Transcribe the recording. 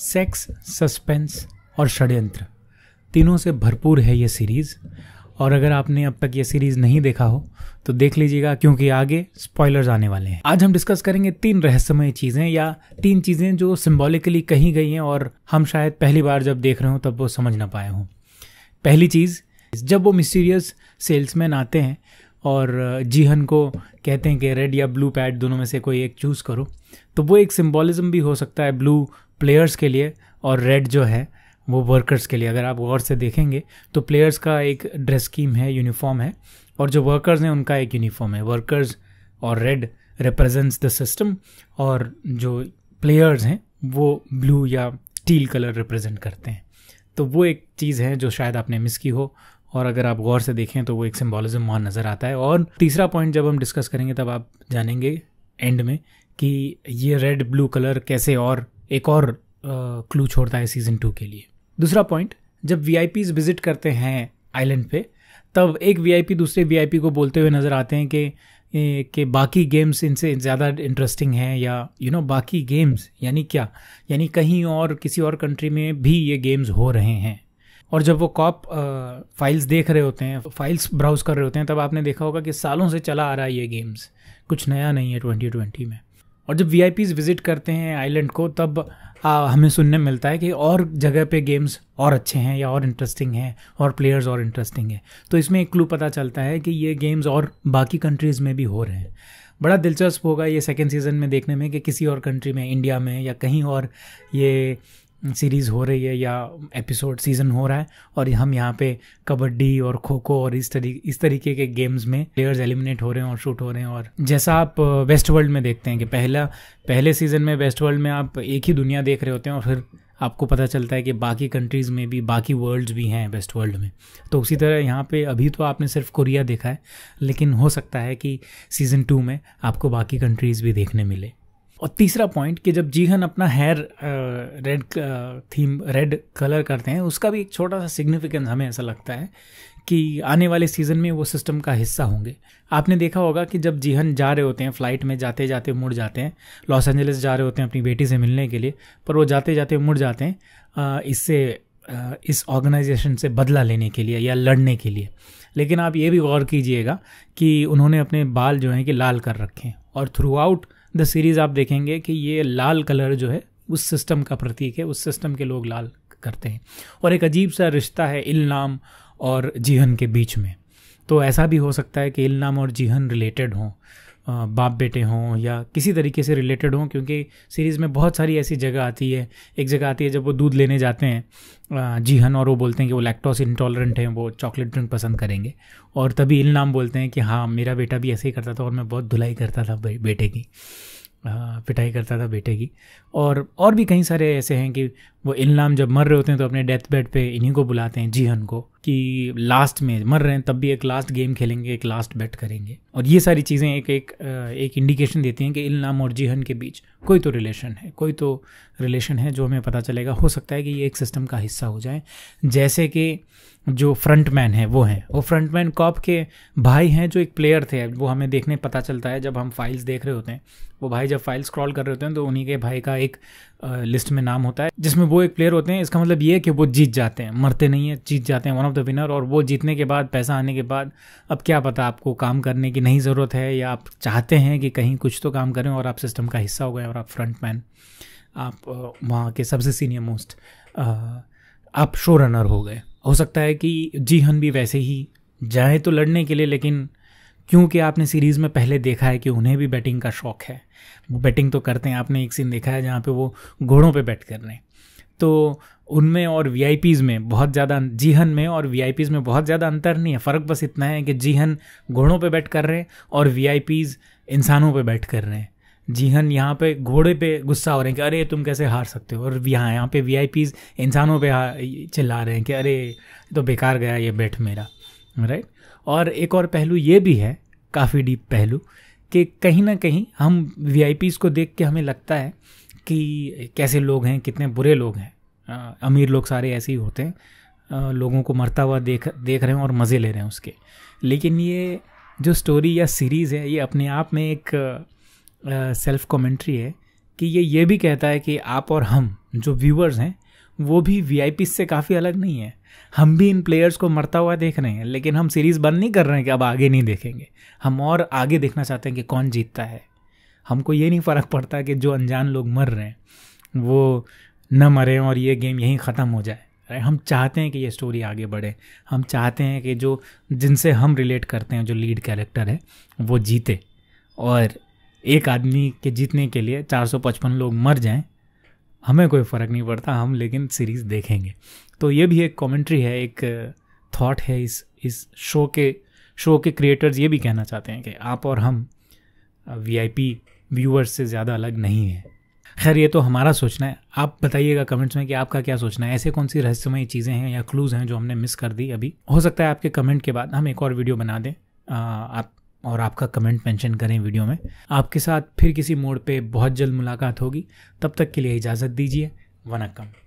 sex suspense और षड्यंत्र तीनों से भरपूर है ये सीरीज़ और अगर आपने अब तक ये सीरीज़ नहीं देखा हो तो देख लीजिएगा क्योंकि आगे स्पॉयलर्स आने वाले हैं आज हम डिस्कस करेंगे तीन रहस्यमय चीज़ें या तीन चीज़ें जो सिम्बॉलिकली कही गई हैं और हम शायद पहली बार जब देख रहे हों तब वो समझ ना पाए हों पहली चीज़ जब वो मिस्टीरियस सेल्समैन आते हैं और जीहन को कहते हैं कि रेड या ब्लू पैड दोनों में से कोई एक चूज़ करो तो वो एक सिम्बॉलिज़म भी हो सकता है ब्लू प्लेयर्स के लिए और रेड जो है वो वर्कर्स के लिए अगर आप गौर से देखेंगे तो प्लेयर्स का एक ड्रेस स्कीम है यूनिफॉर्म है और जो वर्कर्स हैं उनका एक यूनिफॉर्म है वर्कर्स और रेड रिप्रेजेंट्स द सिस्टम और जो प्लेयर्स हैं वो ब्लू या स्टील कलर रिप्रेजेंट करते हैं तो वो एक चीज़ है जो शायद आपने मिस की हो और अगर आप गौर से देखें तो वो एक सिम्बॉलिज्म वहाँ नज़र आता है और तीसरा पॉइंट जब हम डिस्कस करेंगे तब आप जानेंगे एंड में कि ये रेड ब्लू कलर कैसे और एक और क्लू छोड़ता है सीजन टू के लिए दूसरा पॉइंट जब वी विजिट करते हैं आइलैंड पे तब एक वी दूसरे वी को बोलते हुए नज़र आते हैं कि के बाकी गेम्स इनसे ज़्यादा इंटरेस्टिंग हैं या यू you नो know, बाकी गेम्स यानी क्या यानी कहीं और किसी और कंट्री में भी ये गेम्स हो रहे हैं और जब वो कॉप फाइल्स देख रहे होते हैं फाइल्स ब्राउज कर रहे होते हैं तब आपने देखा होगा कि सालों से चला आ रहा है ये गेम्स कुछ नया नहीं है 2020 में और जब वी विज़िट करते हैं आइलैंड को तब आ, हमें सुनने मिलता है कि और जगह पे गेम्स और अच्छे हैं या और इंटरेस्टिंग हैं और प्लेयर्स और इंटरेस्टिंग हैं तो इसमें एक क्लू पता चलता है कि ये गेम्स और बाकी कंट्रीज़ में भी हो रहे हैं बड़ा दिलचस्प होगा ये सेकेंड सीज़न में देखने में कि किसी और कंट्री में इंडिया में या कहीं और ये सीरीज़ हो रही है या एपिसोड सीज़न हो रहा है और हम यहाँ पे कबड्डी और खो खो और इस तरी इस तरीके के गेम्स में प्लेयर्स एलिमिनेट हो रहे हैं और शूट हो रहे हैं और जैसा आप वेस्ट uh, वर्ल्ड में देखते हैं कि पहला पहले सीज़न में वेस्ट वर्ल्ड में आप एक ही दुनिया देख रहे होते हैं और फिर आपको पता चलता है कि बाकी कंट्रीज़ में भी बाकी वर्ल्ड्स भी हैं वेस्ट वर्ल्ड में तो उसी तरह यहाँ पे अभी तो आपने सिर्फ कोरिया देखा है लेकिन हो सकता है कि सीज़न टू में आपको बाकी कंट्रीज़ भी देखने मिले और तीसरा पॉइंट कि जब जीहन अपना hair red theme red colour करते हैं उसका भी एक छोटा सा सिग्निफिकेंस हमें ऐसा लगता है कि आने वाले सीज़न में वो सिस्टम का हिस्सा होंगे आपने देखा होगा कि जब जीहन जा रहे होते हैं फ्लाइट में जाते जाते मुड़ जाते हैं लॉस एंजलिस जा रहे होते हैं अपनी बेटी से मिलने के लिए पर वो जाते जाते मुड़ जाते हैं इससे इस ऑर्गेनाइजेशन से बदला लेने के लिए या लड़ने के लिए लेकिन आप ये भी गौर कीजिएगा कि उन्होंने अपने बाल जो हैं कि लाल कर रखे हैं और थ्रू आउट द सीरीज़ आप देखेंगे कि ये लाल कलर जो है उस सिस्टम का प्रतीक है उस सिस्टम के लोग लाल करते हैं और एक अजीब सा रिश्ता है इलनाम और जीहन के बीच में तो ऐसा भी हो सकता है कि इलनाम और जीहन रिलेटेड हों बाप बेटे हों या किसी तरीके से रिलेटेड हों क्योंकि सीरीज़ में बहुत सारी ऐसी जगह आती है एक जगह आती है जब वो दूध लेने जाते हैं जीहन और वो बोलते हैं कि वो लैक्टोस इंटॉलरेंट हैं वो चॉकलेट ड्रिंक पसंद करेंगे और तभी इल नाम बोलते हैं कि हाँ मेरा बेटा भी ऐसे ही करता था और मैं बहुत धुलाई करता था बेटे की पिटाई करता था बेटे की और और भी कई सारे ऐसे हैं कि वो इल्नाम जब मर रहे होते हैं तो अपने डेथ बेड पे इन्हीं को बुलाते हैं जीहन को कि लास्ट में मर रहे हैं तब भी एक लास्ट गेम खेलेंगे एक लास्ट बेट करेंगे और ये सारी चीज़ें एक एक एक इंडिकेशन देती हैं कि इल्नाम और जीहन के बीच कोई तो रिलेशन है कोई तो रिलेशन है जो हमें पता चलेगा हो सकता है कि ये एक सिस्टम का हिस्सा हो जाए जैसे कि जो फ्रंट मैन है वो हैं वो फ्रंट मैन कॉप के भाई हैं जो एक प्लेयर थे वो हमें देखने पता चलता है जब हम फाइल्स देख रहे होते हैं वो भाई जब फाइल स्क्रॉल कर रहे होते हैं तो उन्हीं के भाई का एक लिस्ट में नाम होता है जिसमें वो एक प्लेयर होते हैं इसका मतलब ये है कि वो जीत जाते हैं मरते नहीं हैं जीत जाते हैं वन ऑफ द विनर और वो जीतने के बाद पैसा आने के बाद अब क्या पता आपको काम करने की नहीं ज़रूरत है या आप चाहते हैं कि कहीं कुछ तो काम करें और आप सिस्टम का हिस्सा हो गए और आप फ्रंट मैन आप वहाँ के सबसे सीनियर मोस्ट आप शो रनर हो गए हो सकता है कि जी हन भी वैसे ही जाएँ तो लड़ने के लिए लेकिन क्योंकि आपने सीरीज़ में पहले देखा है कि उन्हें भी बैटिंग का शौक़ है वो बैटिंग तो करते हैं आपने एक सीन देखा है जहाँ पे वो घोड़ों पे बैट कर रहे हैं तो उनमें और वी में बहुत ज़्यादा जीहन में और वी में बहुत ज़्यादा अंतर नहीं है फ़र्क बस इतना है कि जीहन घोड़ों पे बैठ कर रहे हैं और वी इंसानों पे बैठ कर रहे हैं जीहन यहाँ पे घोड़े पे गुस्सा हो रहे हैं कि अरे तुम कैसे हार सकते हो और यहाँ यहाँ पे वी इंसानों पे चिल्ला रहे हैं कि अरे तो बेकार गया ये बैठ मेरा राइट और एक और पहलू ये भी है काफ़ी डीप पहलू कि कहीं ना कहीं हम वी को देख के हमें लगता है कि कैसे लोग हैं कितने बुरे लोग हैं अमीर लोग सारे ऐसे ही होते हैं लोगों को मरता हुआ देख देख रहे हैं और मज़े ले रहे हैं उसके लेकिन ये जो स्टोरी या सीरीज़ है ये अपने आप में एक सेल्फ कमेंट्री है कि ये ये भी कहता है कि आप और हम जो व्यूअर्स हैं वो भी वी से काफ़ी अलग नहीं है हम भी इन प्लेयर्स को मरता हुआ देख रहे हैं लेकिन हम सीरीज़ बंद नहीं कर रहे हैं कि अब आगे नहीं देखेंगे हम और आगे देखना चाहते हैं कि कौन जीतता है हमको ये नहीं फ़र्क पड़ता कि जो अनजान लोग मर रहे हैं वो न मरें और ये गेम यहीं ख़त्म हो जाए हम चाहते हैं कि ये स्टोरी आगे बढ़े हम चाहते हैं कि जो जिनसे हम रिलेट करते हैं जो लीड कैरेक्टर है वो जीते और एक आदमी के जीतने के लिए 455 लोग मर जाएं हमें कोई फ़र्क नहीं पड़ता हम लेकिन सीरीज़ देखेंगे तो ये भी एक कमेंट्री है एक थॉट है इस इस शो के शो के क्रिएटर्स ये भी कहना चाहते हैं कि आप और हम वीआईपी व्यूअर्स से ज़्यादा अलग नहीं हैं खैर ये तो हमारा सोचना है आप बताइएगा कमेंट्स में कि आपका क्या सोचना है ऐसे कौन सी रहस्यमय चीज़ें हैं या क्लूज़ हैं जो हमने मिस कर दी अभी हो सकता है आपके कमेंट के बाद हम एक और वीडियो बना दें आप और आपका कमेंट मेंशन करें वीडियो में आपके साथ फिर किसी मोड़ पे बहुत जल्द मुलाकात होगी तब तक के लिए इजाज़त दीजिए वनकम